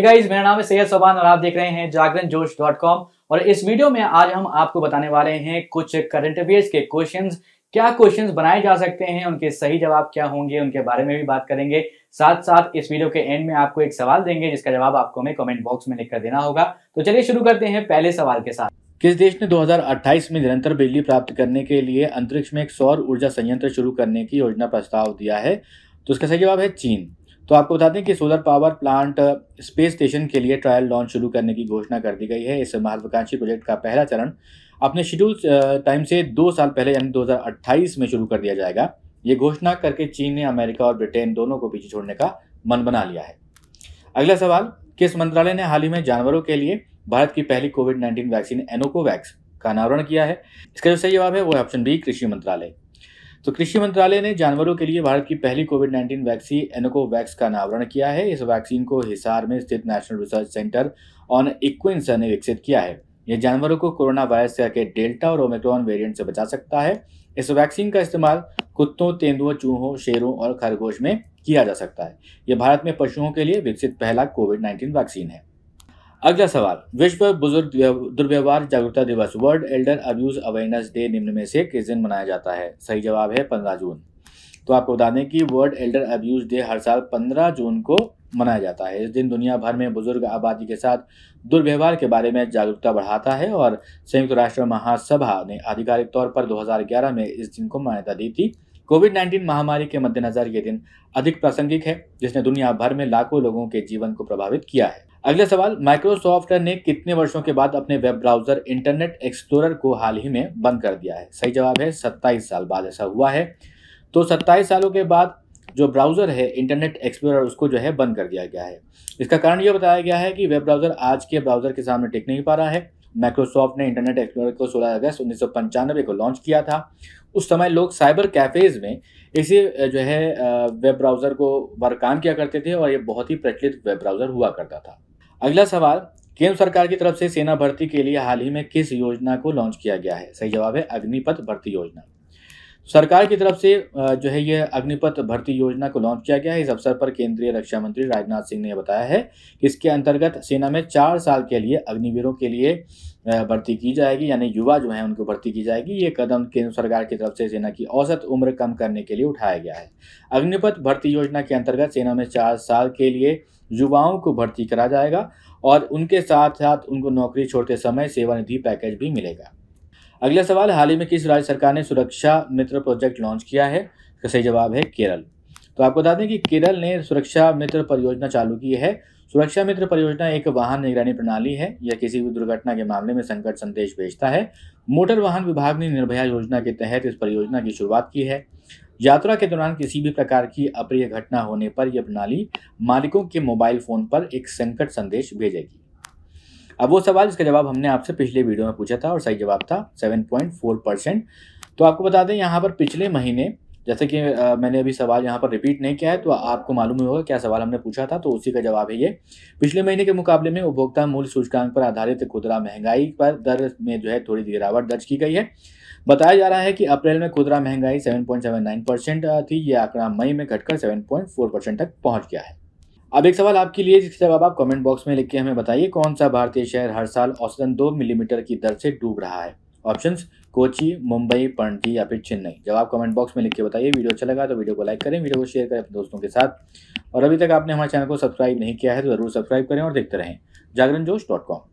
guys मेरा नाम है सैयद सोबान और आप देख रहे हैं जागरण जोश डॉट कॉम और इस वीडियो में आज हम आपको बताने वाले हैं कुछ करंट अफेयर्स के क्वेश्चंस क्या क्वेश्चंस बनाए जा सकते हैं उनके सही जवाब क्या होंगे उनके बारे में भी बात करेंगे साथ साथ इस वीडियो के एंड में आपको एक सवाल देंगे जिसका जवाब आपको हमें कॉमेंट बॉक्स में लिखकर देना होगा तो चलिए शुरू करते हैं पहले सवाल के साथ किस देश ने 2028 में निरंतर बिजली प्राप्त करने के लिए अंतरिक्ष में एक सौर ऊर्जा संयंत्र शुरू करने की योजना प्रस्ताव दिया है तो उसका सही जवाब है चीन तो आपको बता दें कि solar power plant space station के लिए ट्रायल लॉन्च शुरू करने की घोषणा कर दी गई है इस महत्वाकांक्षी प्रोजेक्ट का पहला चरण अपने शेड्यूल टाइम से दो साल पहले यानी 2028 में शुरू कर दिया जाएगा ये घोषणा करके चीन ने अमेरिका और ब्रिटेन दोनों को पीछे छोड़ने का मन बना लिया है अगला सवाल किस मंत्रालय ने हाल ही में जानवरों के लिए भारत की पहली कोविड नाइन्टीन वैक्सीन एनोकोवैक्स का अनावरण किया है इसका जो सही जवाब है वो ऑप्शन बी कृषि मंत्रालय तो कृषि मंत्रालय ने जानवरों के लिए भारत की पहली COVID nineteen vaccine Ancovax का अनावरण किया है इस वैक्सीन को हिसार में स्थित national research centre on equines ने विकसित किया है यह जानवरों को कोरोना वायरस के डेल्टा और ओमिक्रॉन वेरिएंट से बचा सकता है इस वैक्सीन का इस्तेमाल कुत्तों तेंदुओं चूहों शेरों और खरगोश में किया जा सकता है यह भारत में पशुओं के लिए विकसित पहला कोविड नाइन्टीन वैक्सीन है अगला सवाल विश्व बुजुर्ग दुर्व्यवहार जागरूकता दिवस world elder abuse awareness day निम्न में से किस दिन मनाया जाता है सही जवाब है पंद्रह जून तो आपको बता दें कि वर्ल्ड एल्डर अब्यूज डे हर साल पंद्रह जून को मनाया जाता है इस दिन दुनिया भर में बुजुर्ग आबादी के साथ दुर्व्यवहार के बारे में जागरूकता बढ़ाता है और संयुक्त राष्ट्र महासभा ने आधिकारिक तौर पर 2011 में इस दिन को मान्यता दी थी कोविड 19 महामारी के मद्देनजर ये दिन अधिक प्रासंगिक है जिसने दुनिया भर में लाखों लोगों के जीवन को प्रभावित किया है अगला सवाल माइक्रोसॉफ्ट ने कितने वर्षों के बाद अपने वेब ब्राउजर इंटरनेट एक्सप्लोरर को हाल ही में बंद कर दिया है सही जवाब है सत्ताईस साल बाद ऐसा हुआ है तो सत्ताईस सालों के बाद जो ब्राउज़र है इंटरनेट एक्सप्लोरर उसको जो है बंद कर दिया गया है इसका कारण ये बताया गया है कि वेब ब्राउज़र आज के ब्राउज़र के सामने टिक नहीं पा रहा है माइक्रोसॉफ्ट ने इंटरनेट एक्सप्लोरर को 16 अगस्त उन्नीस को लॉन्च किया था उस समय लोग साइबर कैफ़ेज़ में इसी जो है वेब ब्राउज़र को काम किया करते थे और ये बहुत ही प्रचलित वेब ब्राउज़र हुआ करता था अगला सवाल केंद्र सरकार की तरफ से सेना भर्ती के लिए हाल ही में किस योजना को लॉन्च किया गया है सही जवाब है अग्निपथ भर्ती योजना सरकार की तरफ से जो है ये अग्निपथ भर्ती योजना को लॉन्च किया गया है इस अवसर पर केंद्रीय रक्षा मंत्री राजनाथ सिंह ने बताया है कि इसके अंतर्गत सेना में चार साल के लिए अग्निवीरों के लिए भर्ती की जाएगी यानी युवा जो है उनको भर्ती की जाएगी ये कदम केंद्र सरकार की तरफ से सेना की औसत उम्र कम करने के लिए उठाया गया है अग्निपथ भर्ती योजना के अंतर्गत सेना में चार साल के लिए युवाओं को भर्ती करा जाएगा और उनके साथ साथ उनको नौकरी छोड़ते समय सेवानिधि पैकेज भी मिलेगा अगला सवाल हाल ही में किस राज्य सरकार ने सुरक्षा मित्र प्रोजेक्ट लॉन्च किया है इसका सही जवाब है केरल तो आपको बता दें कि केरल ने सुरक्षा मित्र परियोजना चालू की है सुरक्षा मित्र परियोजना एक वाहन निगरानी प्रणाली है यह किसी भी दुर्घटना के मामले में संकट संदेश भेजता है मोटर वाहन विभाग ने निर्भया योजना के तहत इस परियोजना की शुरुआत की है यात्रा के दौरान किसी भी प्रकार की अप्रिय घटना होने पर यह प्रणाली मालिकों के मोबाइल फोन पर एक संकट संदेश भेजेगी अब वो सवाल इसका जवाब हमने आपसे पिछले वीडियो में पूछा था और सही जवाब था सेवन पॉइंट फोर परसेंट तो आपको बता दें यहाँ पर पिछले महीने जैसे कि मैंने अभी सवाल यहाँ पर रिपीट नहीं किया है तो आपको मालूम ही होगा क्या सवाल हमने पूछा था तो उसी का जवाब है ये पिछले महीने के मुकाबले में उपभोक्ता मूल्य सूचकांक पर आधारित खुदरा महंगाई पर दर में जो है थोड़ी गिरावट दर्ज की गई है बताया जा रहा है कि अप्रैल में खुदरा महंगाई सेवन परसेंट थी ये आंकड़ा मई में घटकर सेवन परसेंट तक पहुँच गया है अब एक सवाल आपके लिए जिसका जवाब आप कमेंट बॉक्स में लिख के हमें बताइए कौन सा भारतीय शहर हर साल औसतन दो मिलीमीटर की दर से डूब रहा है ऑप्शन कोची मुंबई पणजी या फिर चेन्नई जवाब कमेंट बॉक्स में लिख के बताइए वीडियो अच्छा लगा तो वीडियो को लाइक करें वीडियो को शेयर करें अपने दोस्तों के साथ और अभी तक आपने हमारे चैनल को सब्सक्राइब नहीं किया है तो ज़रूर सब्सक्राइब करें और देखते रहें जागरण जोश डॉट कॉम